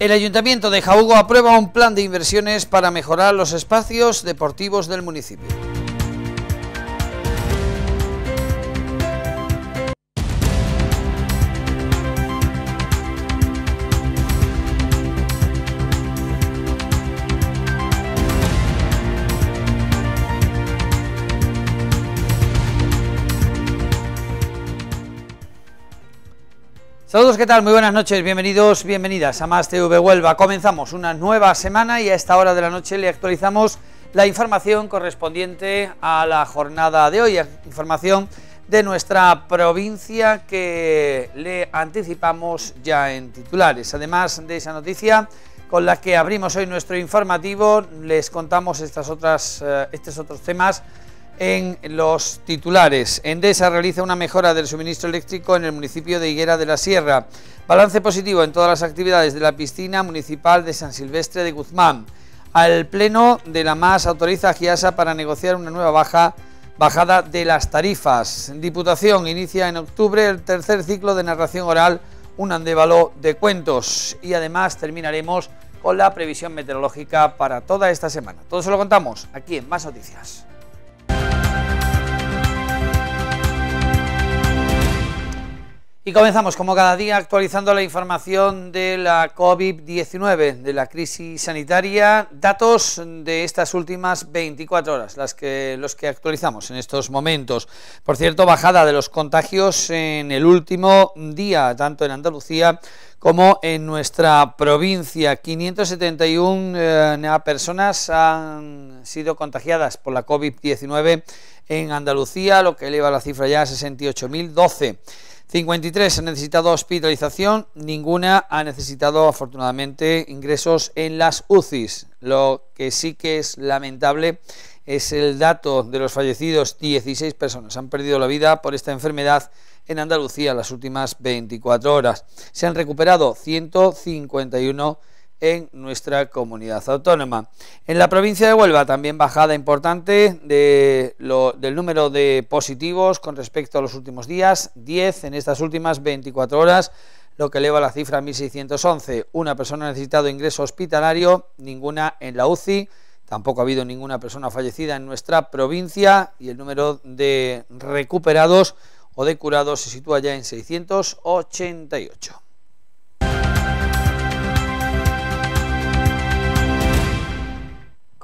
El Ayuntamiento de Jaugo aprueba un plan de inversiones para mejorar los espacios deportivos del municipio. ¿qué tal? Muy buenas noches, bienvenidos, bienvenidas a Más TV Huelva. Comenzamos una nueva semana y a esta hora de la noche le actualizamos la información correspondiente a la jornada de hoy, información de nuestra provincia que le anticipamos ya en titulares. Además de esa noticia con la que abrimos hoy nuestro informativo, les contamos estas otras, eh, estos otros temas en los titulares. Endesa realiza una mejora del suministro eléctrico en el municipio de Higuera de la Sierra. Balance positivo en todas las actividades de la piscina municipal de San Silvestre de Guzmán. Al pleno de la MAS autoriza a Giasa para negociar una nueva baja bajada de las tarifas. Diputación inicia en octubre el tercer ciclo de narración oral Un andévalo de cuentos y además terminaremos con la previsión meteorológica para toda esta semana. Todo se lo contamos aquí en Más Noticias. Y comenzamos como cada día actualizando la información de la COVID-19, de la crisis sanitaria, datos de estas últimas 24 horas, las que, los que actualizamos en estos momentos. Por cierto, bajada de los contagios en el último día, tanto en Andalucía como en nuestra provincia. 571 eh, personas han sido contagiadas por la COVID-19 en Andalucía, lo que eleva la cifra ya a 68.012. 53 han necesitado hospitalización, ninguna ha necesitado afortunadamente ingresos en las UCIs. Lo que sí que es lamentable es el dato de los fallecidos, 16 personas han perdido la vida por esta enfermedad en Andalucía las últimas 24 horas. Se han recuperado 151 en nuestra comunidad autónoma. En la provincia de Huelva también bajada importante del número de positivos con respecto a los últimos días, 10 en estas últimas 24 horas, lo que eleva la cifra a 1.611. Una persona ha necesitado ingreso hospitalario, ninguna en la UCI, tampoco ha habido ninguna persona fallecida en nuestra provincia y el número de recuperados o de curados se sitúa ya en 688.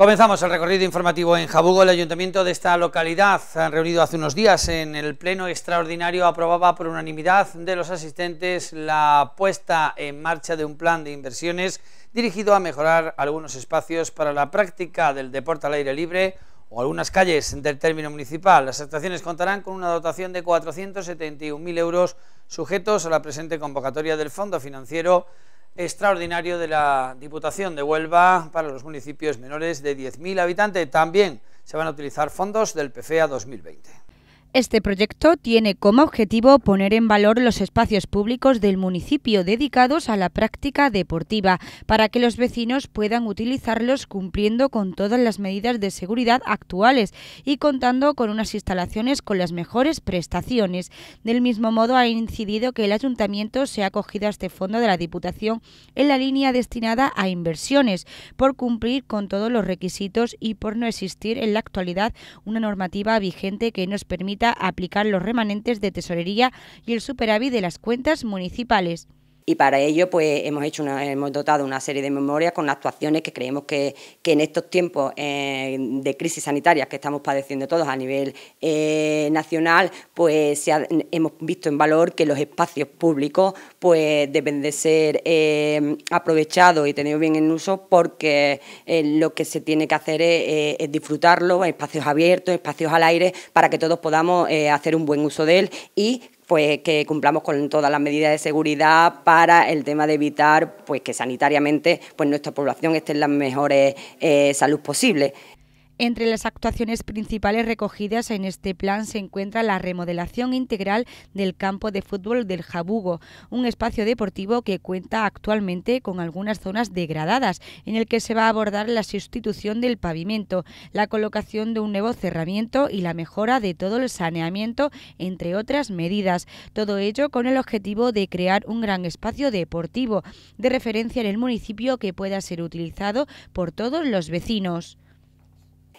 Comenzamos el recorrido informativo en Jabugo. El ayuntamiento de esta localidad, reunido hace unos días en el Pleno Extraordinario, aprobaba por unanimidad de los asistentes la puesta en marcha de un plan de inversiones dirigido a mejorar algunos espacios para la práctica del deporte al aire libre o algunas calles del término municipal. Las actuaciones contarán con una dotación de 471.000 euros sujetos a la presente convocatoria del Fondo Financiero extraordinario de la Diputación de Huelva para los municipios menores de 10.000 habitantes. También se van a utilizar fondos del PFEA 2020. Este proyecto tiene como objetivo poner en valor los espacios públicos del municipio dedicados a la práctica deportiva para que los vecinos puedan utilizarlos cumpliendo con todas las medidas de seguridad actuales y contando con unas instalaciones con las mejores prestaciones. Del mismo modo ha incidido que el ayuntamiento se ha acogido a este fondo de la Diputación en la línea destinada a inversiones por cumplir con todos los requisitos y por no existir en la actualidad una normativa vigente que nos permite a aplicar los remanentes de tesorería y el superávit de las cuentas municipales. Y para ello pues hemos, hecho hemos dotado una serie de memorias con actuaciones que creemos que, en estos tiempos eh, de crisis sanitarias que estamos padeciendo todos a nivel eh, nacional, pues hemos visto en valor que los espacios públicos pues deben de ser eh, aprovechados y tenidos bien en uso porque lo que se tiene que hacer es, es disfrutarlo, espacios abiertos, espacios al aire, para que todos podamos hacer un buen uso de él y pues que cumplamos con todas las medidas de seguridad para el tema de evitar pues que sanitariamente pues nuestra población esté en las mejores eh, salud posible. Entre las actuaciones principales recogidas en este plan se encuentra la remodelación integral del campo de fútbol del Jabugo, un espacio deportivo que cuenta actualmente con algunas zonas degradadas, en el que se va a abordar la sustitución del pavimento, la colocación de un nuevo cerramiento y la mejora de todo el saneamiento, entre otras medidas. Todo ello con el objetivo de crear un gran espacio deportivo de referencia en el municipio que pueda ser utilizado por todos los vecinos.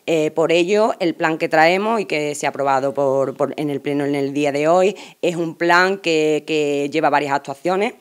Eh, por ello, el plan que traemos y que se ha aprobado por, en el Pleno en el día de hoy es un plan que, lleva varias actuaciones.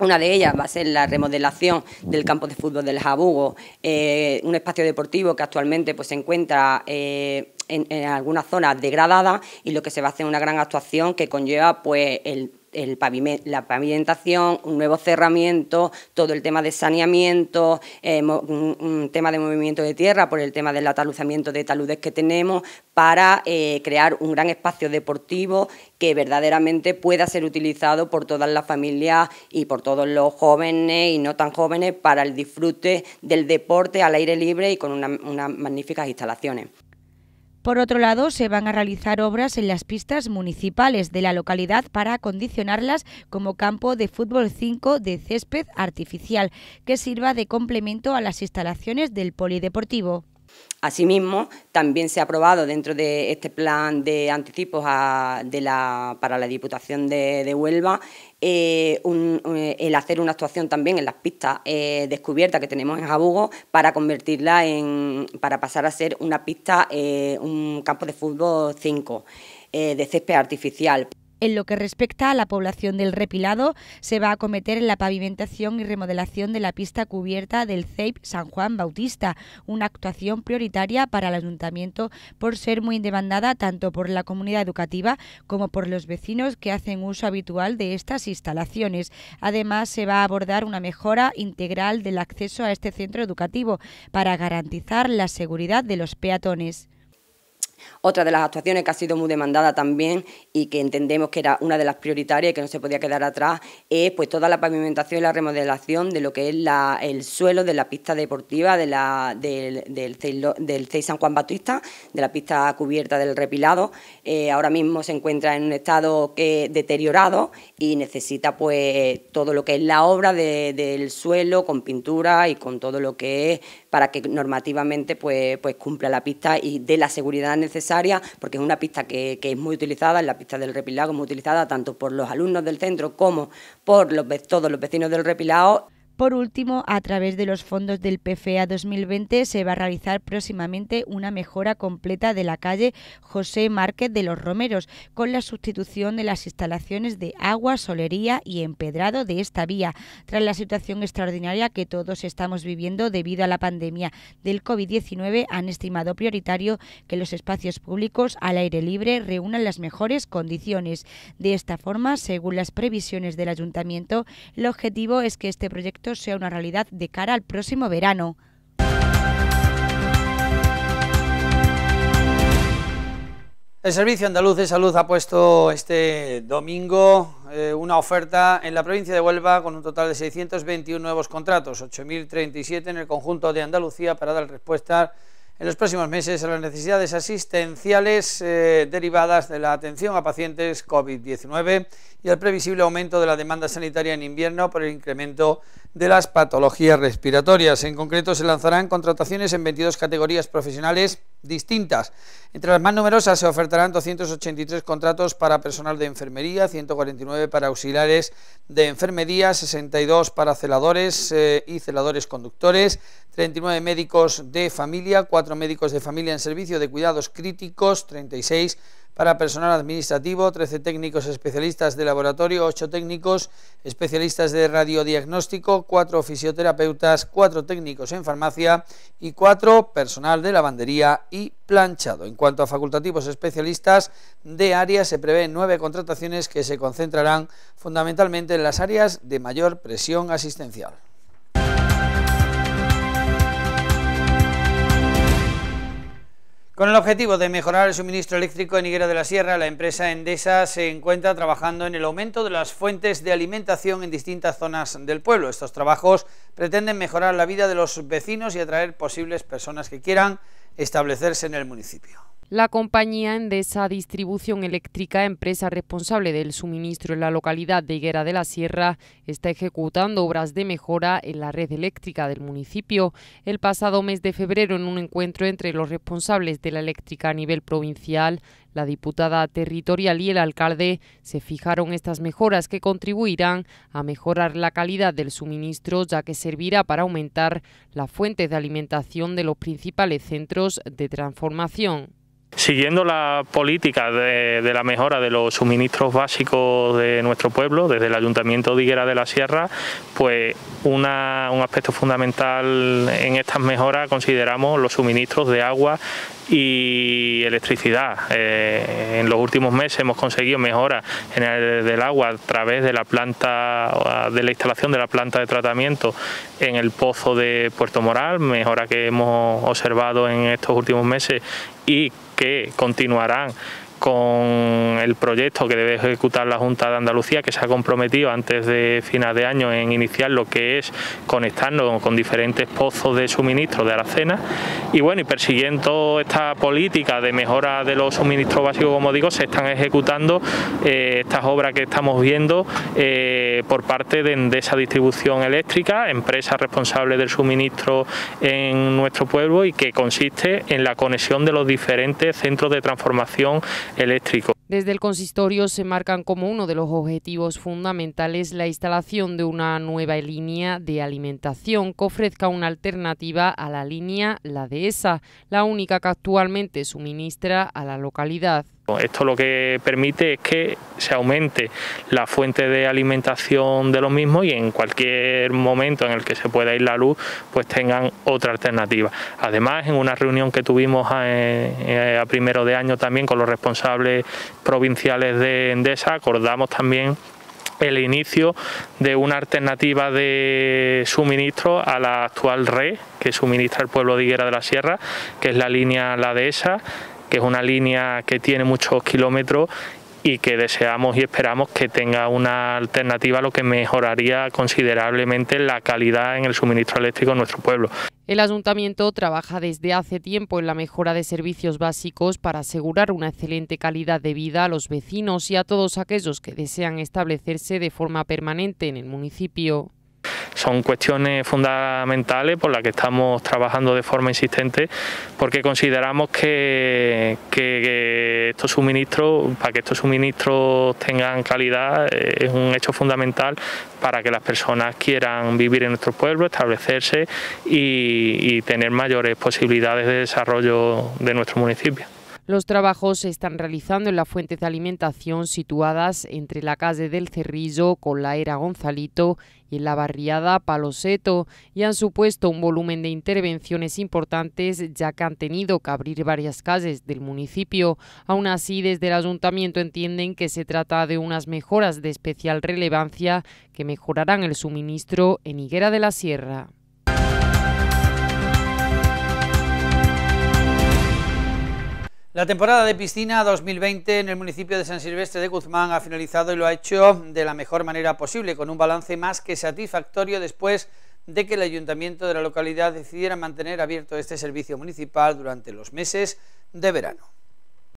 Una de ellas va a ser la remodelación del campo de fútbol del Jabugo, eh, un espacio deportivo que actualmente pues, se encuentra eh, en, en, algunas zonas degradadas y lo que se va a hacer una gran actuación que conlleva pues, el el la pavimentación, un nuevo cerramiento, todo el tema de saneamiento, eh, un, tema de movimiento de tierra por el tema del ataluzamiento de taludes que tenemos, para eh, crear un gran espacio deportivo que verdaderamente pueda ser utilizado por todas las familias y por todos los jóvenes y no tan jóvenes para el disfrute del deporte al aire libre y con unas magníficas instalaciones. Por otro lado, se van a realizar obras en las pistas municipales de la localidad para acondicionarlas como campo de fútbol 5 de césped artificial, que sirva de complemento a las instalaciones del polideportivo. Asimismo, también se ha aprobado dentro de este plan de anticipos para la Diputación de, Huelva eh, eh, el hacer una actuación también en las pistas eh, descubiertas que tenemos en Jabugo para convertirla en, para pasar a ser una pista, un campo de fútbol 5 de césped artificial. En lo que respecta a la población del Repilado, se va a acometer la pavimentación y remodelación de la pista cubierta del CEIP San Juan Bautista, una actuación prioritaria para el Ayuntamiento por ser muy demandada tanto por la comunidad educativa como por los vecinos que hacen uso habitual de estas instalaciones. Además, se va a abordar una mejora integral del acceso a este centro educativo para garantizar la seguridad de los peatones. Otra de las actuaciones que ha sido muy demandada también y que entendemos que era una de las prioritarias y que no se podía quedar atrás es pues toda la pavimentación y la remodelación de lo que es el suelo de la pista deportiva de la, del, del, CEI, San Juan Bautista, de la pista cubierta del Repilado. Eh, ahora mismo se encuentra en un estado que, deteriorado y necesita pues todo lo que es la obra del suelo con pintura y con todo lo que es para que normativamente pues, pues cumpla la pista y dé la seguridad necesaria necesaria porque es una pista que, es muy utilizada, es la pista del Repilado, muy utilizada tanto por los alumnos del centro como por todos los vecinos del Repilado. Por último, a través de los fondos del PFA 2020 se va a realizar próximamente una mejora completa de la calle José Márquez de los Romeros, con la sustitución de las instalaciones de agua, solería y empedrado de esta vía, tras la situación extraordinaria que todos estamos viviendo debido a la pandemia del COVID-19 han estimado prioritario que los espacios públicos al aire libre reúnan las mejores condiciones. De esta forma, según las previsiones del Ayuntamiento, el objetivo es que este proyecto sea una realidad de cara al próximo verano. El Servicio Andaluz de Salud ha puesto este domingo eh, una oferta en la provincia de Huelva con un total de 621 nuevos contratos, 8.037 en el conjunto de Andalucía para dar respuesta en los próximos meses a las necesidades asistenciales eh, derivadas de la atención a pacientes COVID-19 y al previsible aumento de la demanda sanitaria en invierno por el incremento de las patologías respiratorias. En concreto, se lanzarán contrataciones en 22 categorías profesionales distintas. Entre las más numerosas se ofertarán 283 contratos para personal de enfermería, 149 para auxiliares de enfermería, 62 para celadores eh, y celadores conductores, 39 médicos de familia, 4 médicos de familia en servicio de cuidados críticos, 36 para personal administrativo, 13 técnicos especialistas de laboratorio, 8 técnicos especialistas de radiodiagnóstico, 4 fisioterapeutas, 4 técnicos en farmacia y 4 personal de lavandería y planchado. En cuanto a facultativos especialistas de área, se prevén 9 contrataciones que se concentrarán fundamentalmente en las áreas de mayor presión asistencial. Con el objetivo de mejorar el suministro eléctrico en Higuera de la Sierra, la empresa Endesa se encuentra trabajando en el aumento de las fuentes de alimentación en distintas zonas del pueblo. Estos trabajos pretenden mejorar la vida de los vecinos y atraer posibles personas que quieran establecerse en el municipio. La compañía Endesa Distribución Eléctrica, empresa responsable del suministro en la localidad de Higuera de la Sierra, está ejecutando obras de mejora en la red eléctrica del municipio. El pasado mes de febrero, en un encuentro entre los responsables de la eléctrica a nivel provincial, la diputada territorial y el alcalde se fijaron estas mejoras que contribuirán a mejorar la calidad del suministro, ya que servirá para aumentar las fuentes de alimentación de los principales centros de transformación. Siguiendo la política de, la mejora de los suministros básicos de nuestro pueblo, desde el Ayuntamiento de Higuera de la Sierra, pues un aspecto fundamental en estas mejoras consideramos los suministros de agua y electricidad. Eh, en los últimos meses hemos conseguido mejoras en el del agua a través de la planta, de la instalación de la planta de tratamiento en el pozo de Puerto Moral, mejora que hemos observado en estos últimos meses y que continuarán con el proyecto que debe ejecutar la Junta de Andalucía, que se ha comprometido antes de final de año en iniciar lo que es conectarnos con diferentes pozos de suministro de Aracena. Y bueno, y persiguiendo esta política de mejora de los suministros básicos, como digo, se están ejecutando eh, estas obras que estamos viendo eh, por parte de esa Distribución Eléctrica, empresa responsable del suministro en nuestro pueblo y que consiste en la conexión de los diferentes centros de transformación eléctrico. Desde el consistorio se marcan como uno de los objetivos fundamentales la instalación de una nueva línea de alimentación que ofrezca una alternativa a la línea La Dehesa, la única que actualmente suministra a la localidad. Esto lo que permite es que se aumente la fuente de alimentación de los mismos y en cualquier momento en el que se pueda ir la luz, pues tengan otra alternativa. Además, en una reunión que tuvimos a, eh, a primero de año también con los responsables provinciales de Endesa, acordamos también el inicio de una alternativa de suministro a la actual red que suministra el pueblo de Higuera de la Sierra, que es la línea La Dehesa que es una línea que tiene muchos kilómetros y que deseamos y esperamos que tenga una alternativa, lo que mejoraría considerablemente la calidad en el suministro eléctrico en nuestro pueblo. El ayuntamiento trabaja desde hace tiempo en la mejora de servicios básicos para asegurar una excelente calidad de vida a los vecinos y a todos aquellos que desean establecerse de forma permanente en el municipio. Son cuestiones fundamentales por las que estamos trabajando de forma insistente porque consideramos que, estos suministros, para que estos suministros tengan calidad, eh, es un hecho fundamental para que las personas quieran vivir en nuestro pueblo, establecerse y tener mayores posibilidades de desarrollo de nuestro municipio. Los trabajos se están realizando en las fuentes de alimentación situadas entre la calle del Cerrillo con la era Gonzalito y en la barriada Paloseto y han supuesto un volumen de intervenciones importantes ya que han tenido que abrir varias calles del municipio. Aún así, desde el ayuntamiento entienden que se trata de unas mejoras de especial relevancia que mejorarán el suministro en Higuera de la Sierra. La temporada de piscina 2020 en el municipio de San Silvestre de Guzmán ha finalizado y lo ha hecho de la mejor manera posible, con un balance más que satisfactorio después de que el ayuntamiento de la localidad decidiera mantener abierto este servicio municipal durante los meses de verano.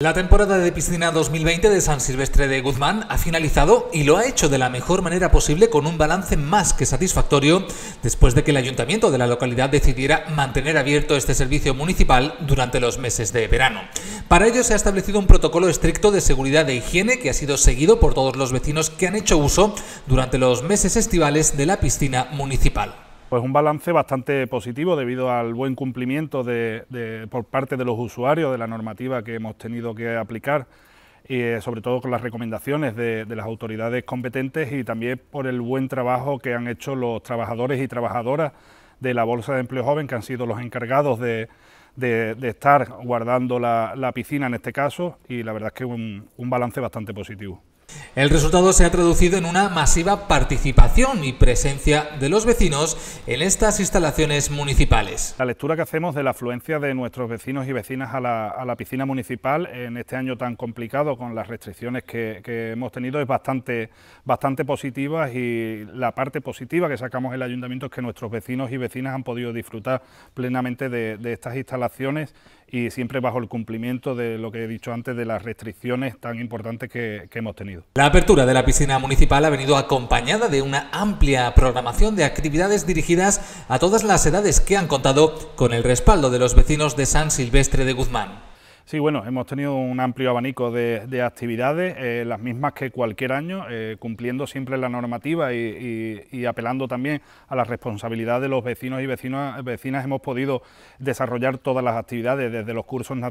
La temporada de piscina 2020 de San Silvestre de Guzmán ha finalizado y lo ha hecho de la mejor manera posible con un balance más que satisfactorio después de que el ayuntamiento de la localidad decidiera mantener abierto este servicio municipal durante los meses de verano. Para ello se ha establecido un protocolo estricto de seguridad e higiene que ha sido seguido por todos los vecinos que han hecho uso durante los meses estivales de la piscina municipal pues un balance bastante positivo debido al buen cumplimiento de, por parte de los usuarios de la normativa que hemos tenido que aplicar, y eh, sobre todo con las recomendaciones de, las autoridades competentes y también por el buen trabajo que han hecho los trabajadores y trabajadoras de la Bolsa de Empleo Joven, que han sido los encargados de, estar guardando la, piscina en este caso, y la verdad es que un balance bastante positivo. El resultado se ha traducido en una masiva participación y presencia de los vecinos en estas instalaciones municipales. La lectura que hacemos de la afluencia de nuestros vecinos y vecinas a la, piscina municipal en este año tan complicado con las restricciones que, hemos tenido es bastante, positiva y la parte positiva que sacamos el ayuntamiento es que nuestros vecinos y vecinas han podido disfrutar plenamente de estas instalaciones y siempre bajo el cumplimiento de lo que he dicho antes de las restricciones tan importantes que, hemos tenido. La apertura de la piscina municipal ha venido acompañada de una amplia programación de actividades dirigidas a todas las edades que han contado con el respaldo de los vecinos de San Silvestre de Guzmán. Sí, bueno, hemos tenido un amplio abanico de, actividades, eh, las mismas que cualquier año, eh, cumpliendo siempre la normativa y, apelando también a la responsabilidad de los vecinos y vecinas, Hemos podido desarrollar todas las actividades, desde los cursos de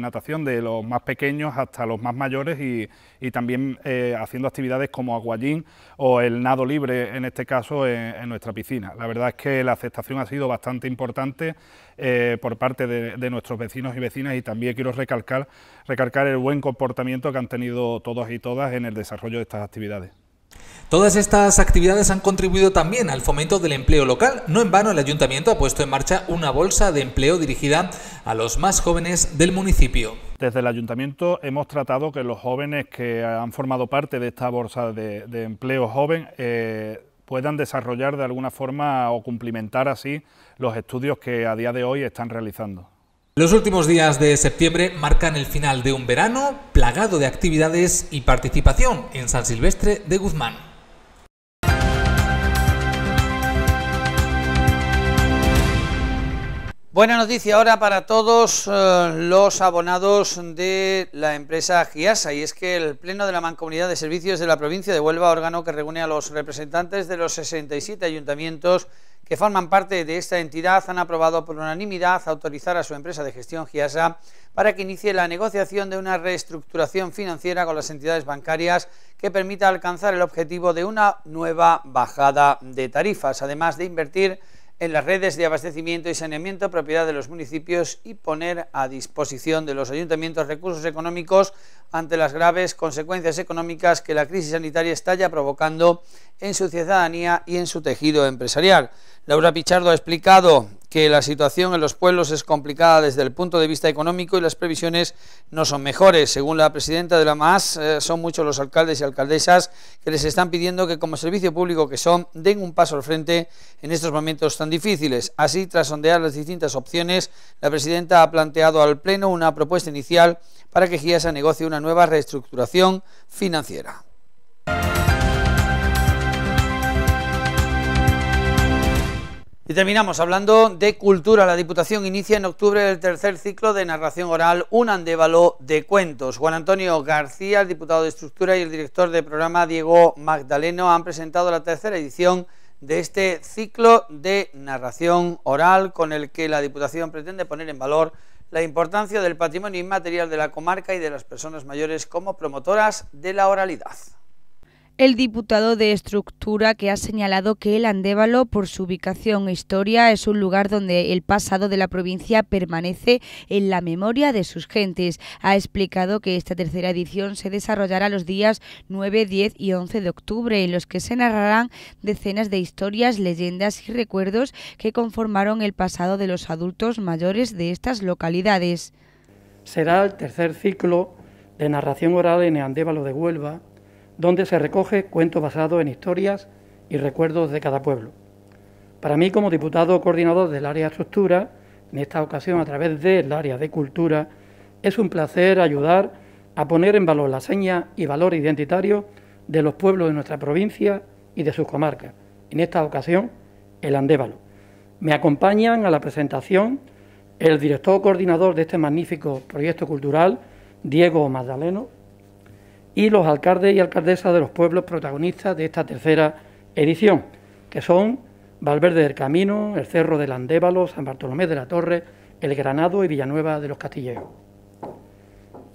natación de los más pequeños hasta los más mayores y, también eh, haciendo actividades como aguayín o el nado libre, en este caso, en, nuestra piscina. La verdad es que la aceptación ha sido bastante importante por parte de nuestros vecinos y vecinas y también quiero recalcar, recalcar el buen comportamiento que han tenido todos y todas en el desarrollo de estas actividades. Todas estas actividades han contribuido también al fomento del empleo local. No en vano el ayuntamiento ha puesto en marcha una bolsa de empleo dirigida a los más jóvenes del municipio. Desde el ayuntamiento hemos tratado que los jóvenes que han formado parte de esta bolsa de, empleo joven eh, puedan desarrollar de alguna forma o cumplimentar así los estudios que a día de hoy están realizando. Los últimos días de septiembre marcan el final de un verano plagado de actividades y participación en San Silvestre de Guzmán. Buena noticia ahora para todos eh, los abonados de la empresa GIASA y es que el Pleno de la Mancomunidad de Servicios de la provincia de Huelva, órgano que reúne a los representantes de los 67 ayuntamientos que forman parte de esta entidad han aprobado por unanimidad autorizar a su empresa de gestión GIASA para que inicie la negociación de una reestructuración financiera con las entidades bancarias que permita alcanzar el objetivo de una nueva bajada de tarifas, además de invertir en las redes de abastecimiento y saneamiento propiedad de los municipios y poner a disposición de los ayuntamientos recursos económicos ante las graves consecuencias económicas que la crisis sanitaria está ya provocando en su ciudadanía y en su tejido empresarial. Laura Pichardo ha explicado que la situación en los pueblos es complicada desde el punto de vista económico y las previsiones no son mejores. Según la presidenta de la MAS, eh, son muchos los alcaldes y alcaldesas que les están pidiendo que como servicio público que son, den un paso al frente en estos momentos tan difíciles. Así, tras sondear las distintas opciones, la presidenta ha planteado al Pleno una propuesta inicial para que GIASA negocie una nueva reestructuración financiera. Y terminamos hablando de cultura. La Diputación inicia en octubre el tercer ciclo de narración oral Un Andévalo de Cuentos. Juan Antonio García, el diputado de Estructura y el director de programa Diego Magdaleno han presentado la tercera edición de este ciclo de narración oral con el que la Diputación pretende poner en valor la importancia del patrimonio inmaterial de la comarca y de las personas mayores como promotoras de la oralidad. El diputado de Estructura que ha señalado que el Andévalo, por su ubicación e historia, es un lugar donde el pasado de la provincia permanece en la memoria de sus gentes. Ha explicado que esta tercera edición se desarrollará los días 9, 10 y 11 de octubre, en los que se narrarán decenas de historias, leyendas y recuerdos que conformaron el pasado de los adultos mayores de estas localidades. Será el tercer ciclo de narración oral en el Andévalo de Huelva donde se recoge cuentos basados en historias y recuerdos de cada pueblo. Para mí, como diputado coordinador del área de estructura, en esta ocasión a través del área de cultura, es un placer ayudar a poner en valor la seña y valor identitario de los pueblos de nuestra provincia y de sus comarcas, en esta ocasión el Andévalo. Me acompañan a la presentación el director coordinador de este magnífico proyecto cultural, Diego Magdaleno, y los alcaldes y alcaldesas de los pueblos protagonistas de esta tercera edición, que son Valverde del Camino, el Cerro del Andévalo, San Bartolomé de la Torre, El Granado y Villanueva de los Castillejos.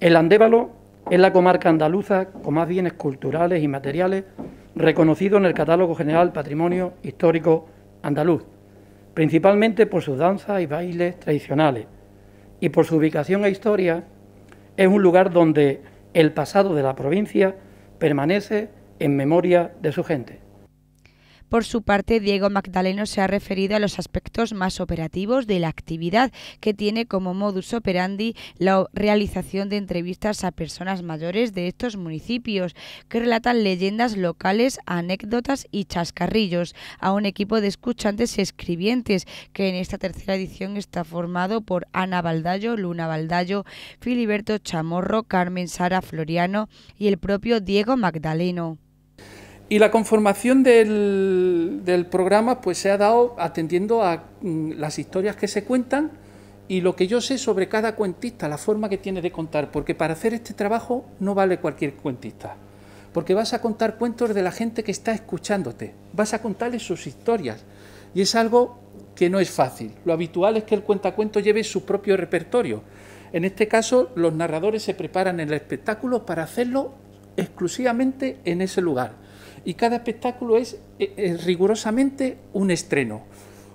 El Andévalo es la comarca andaluza con más bienes culturales y materiales reconocido en el Catálogo General Patrimonio Histórico Andaluz, principalmente por sus danzas y bailes tradicionales, y por su ubicación e historia, es un lugar donde el pasado de la provincia permanece en memoria de su gente. Por su parte, Diego Magdaleno se ha referido a los aspectos más operativos de la actividad que tiene como modus operandi la realización de entrevistas a personas mayores de estos municipios, que relatan leyendas locales, anécdotas y chascarrillos a un equipo de escuchantes y escribientes que en esta tercera edición está formado por Ana Baldallo, Luna Baldallo, Filiberto Chamorro, Carmen Sara Floriano y el propio Diego Magdaleno. Y la conformación del, programa pues se ha dado atendiendo a mm, las historias que se cuentan y lo que yo sé sobre cada cuentista, la forma que tiene de contar, porque para hacer este trabajo no vale cualquier cuentista, porque vas a contar cuentos de la gente que está escuchándote, vas a contarles sus historias y es algo que no es fácil. Lo habitual es que el cuentacuento lleve su propio repertorio. En este caso, los narradores se preparan en el espectáculo para hacerlo exclusivamente en ese lugar y cada espectáculo es, eh, eh, rigurosamente un estreno.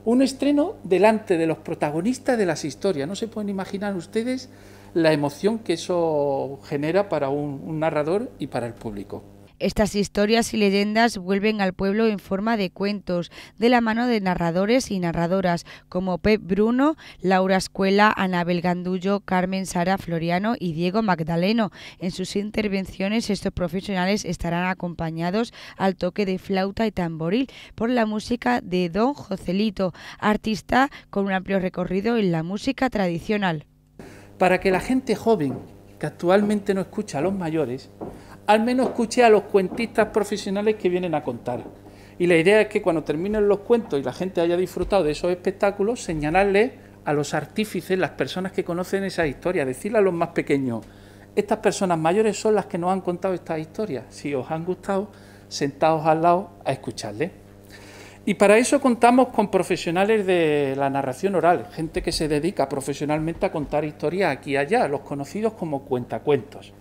Un estreno delante de los protagonistas de las historias. No se pueden imaginar ustedes la emoción que eso genera para un narrador y para el público. Estas historias y leyendas vuelven al pueblo en forma de cuentos, de la mano de narradores y narradoras como Pep Bruno, Laura Escuela, Anabel Gandullo, Carmen Sara Floriano y Diego Magdaleno. En sus intervenciones estos profesionales estarán acompañados al toque de flauta y tamboril por la música de Don Joselito, artista con un amplio recorrido en la música tradicional. Para que la gente joven que actualmente no escucha a los mayores al menos escuché a los cuentistas profesionales que vienen a contar. Y la idea es que cuando terminen los cuentos y la gente haya disfrutado de esos espectáculos, señalarles a los artífices, las personas que conocen esas historias, decirle a los más pequeños, estas personas mayores son las que nos han contado estas historias. Si os han gustado, sentaos al lado a escucharles. Y para eso contamos con profesionales de la narración oral, gente que se dedica profesionalmente a contar historias aquí y allá, los conocidos como cuentacuentos.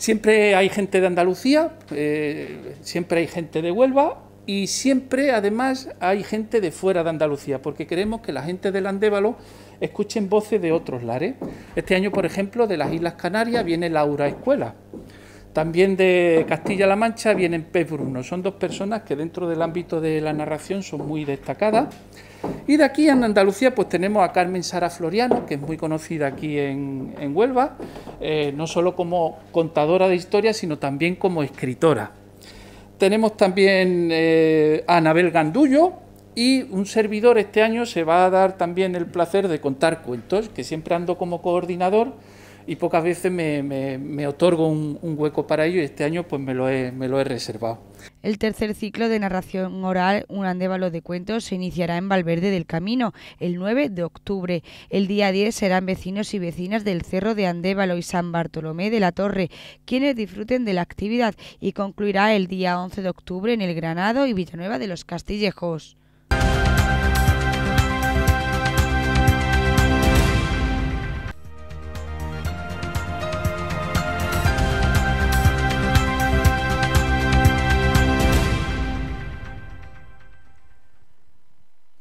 Siempre hay gente de Andalucía, eh, siempre hay gente de Huelva y siempre además hay gente de fuera de Andalucía, porque queremos que la gente del Andévalo escuchen voces de otros lares. Este año, por ejemplo, de las Islas Canarias viene Laura Escuela. También de Castilla-La Mancha vienen Pez Bruno. Son dos personas que dentro del ámbito de la narración son muy destacadas. Y de aquí en Andalucía pues tenemos a Carmen Sara Floriano, que es muy conocida aquí en, Huelva, eh, no solo como contadora de historias, sino también como escritora. Tenemos también eh, a Anabel Gandullo y un servidor este año se va a dar también el placer de contar cuentos, que siempre ando como coordinador y pocas veces me, otorgo un, hueco para ello y este año pues me lo me lo he reservado. El tercer ciclo de narración oral, un andévalo de cuentos, se iniciará en Valverde del Camino el 9 de octubre. El día 10 serán vecinos y vecinas del Cerro de Andévalo y San Bartolomé de la Torre, quienes disfruten de la actividad y concluirá el día 11 de octubre en el Granado y Villanueva de los Castillejos.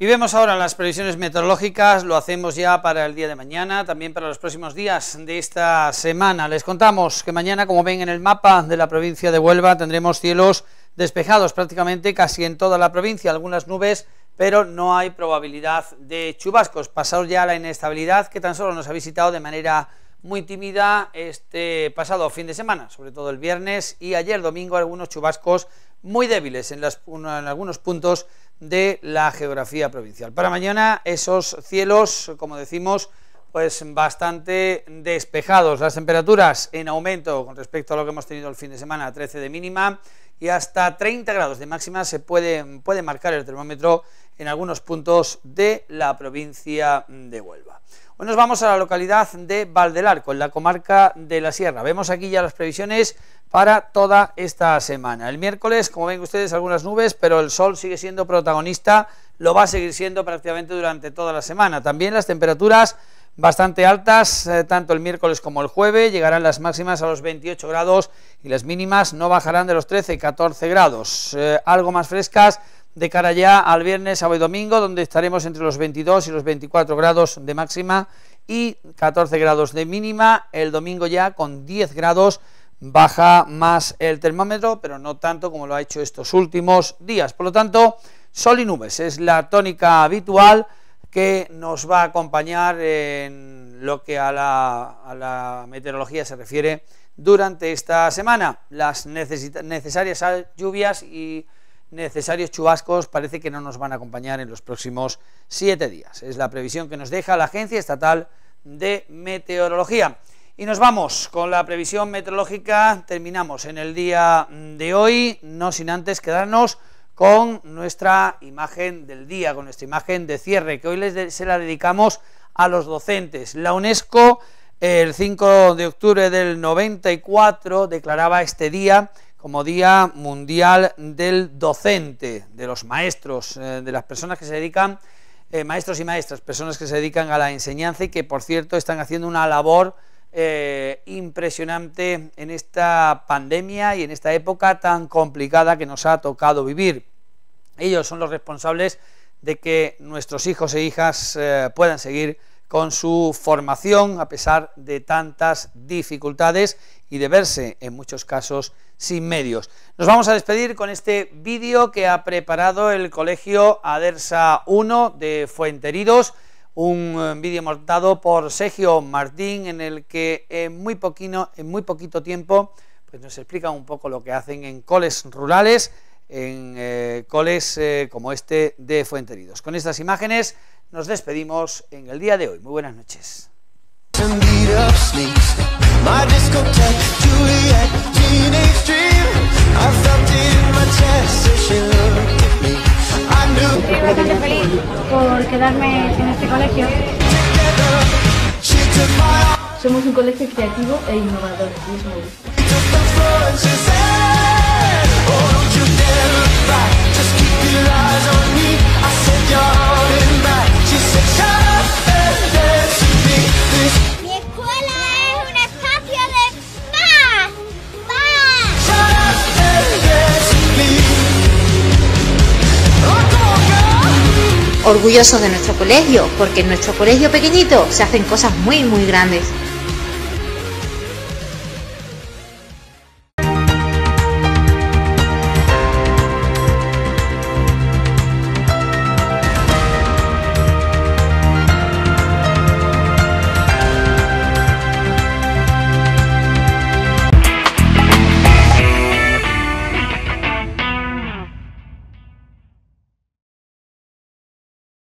Y vemos ahora las previsiones meteorológicas, lo hacemos ya para el día de mañana, también para los próximos días de esta semana. Les contamos que mañana, como ven en el mapa de la provincia de Huelva, tendremos cielos despejados prácticamente casi en toda la provincia, algunas nubes, pero no hay probabilidad de chubascos. Pasado ya la inestabilidad que tan solo nos ha visitado de manera muy tímida este pasado fin de semana, sobre todo el viernes y ayer domingo algunos chubascos muy débiles en, las, en algunos puntos de la geografía provincial. Para mañana esos cielos, como decimos, pues bastante despejados. Las temperaturas en aumento con respecto a lo que hemos tenido el fin de semana, 13 de mínima, y hasta 30 grados de máxima se puede, puede marcar el termómetro en algunos puntos de la provincia de Huelva. Hoy nos vamos a la localidad de Valdelarco, en la comarca de la Sierra. Vemos aquí ya las previsiones para toda esta semana. El miércoles, como ven ustedes, algunas nubes, pero el sol sigue siendo protagonista, lo va a seguir siendo prácticamente durante toda la semana. También las temperaturas bastante altas, eh, tanto el miércoles como el jueves, llegarán las máximas a los 28 grados y las mínimas no bajarán de los 13 y 14 grados, eh, algo más frescas de cara ya al viernes, sábado y domingo, donde estaremos entre los 22 y los 24 grados de máxima y 14 grados de mínima, el domingo ya con 10 grados baja más el termómetro, pero no tanto como lo ha hecho estos últimos días. Por lo tanto, sol y nubes es la tónica habitual que nos va a acompañar en lo que a la, meteorología se refiere durante esta semana. Las necesarias lluvias y necesarios chubascos parece que no nos van a acompañar en los próximos siete días. Es la previsión que nos deja la Agencia Estatal de Meteorología. Y nos vamos con la previsión meteorológica. Terminamos en el día de hoy, no sin antes quedarnos con nuestra imagen del día, con nuestra imagen de cierre, que hoy se la dedicamos a los docentes. La UNESCO el 5 de octubre del 94 declaraba este día como Día Mundial del Docente, de los maestros, eh, de las personas que se dedican, eh, maestros y maestras, personas que se dedican a la enseñanza y que, por cierto, están haciendo una labor eh, impresionante en esta pandemia y en esta época tan complicada que nos ha tocado vivir. Ellos son los responsables de que nuestros hijos e hijas eh, puedan seguir con su formación a pesar de tantas dificultades y de verse en muchos casos sin medios. Nos vamos a despedir con este vídeo que ha preparado el Colegio Adersa 1 de Fuenteridos un eh, vídeo montado por Sergio Martín en el que en muy, poquino, en muy poquito tiempo pues nos explica un poco lo que hacen en coles rurales, en eh, coles eh, como este de Fuenteridos. Con estas imágenes nos despedimos en el día de hoy. Muy buenas noches. Estoy bastante feliz por quedarme en este colegio. Somos un colegio creativo e innovador orgullosos de nuestro colegio, porque en nuestro colegio pequeñito se hacen cosas muy, muy grandes.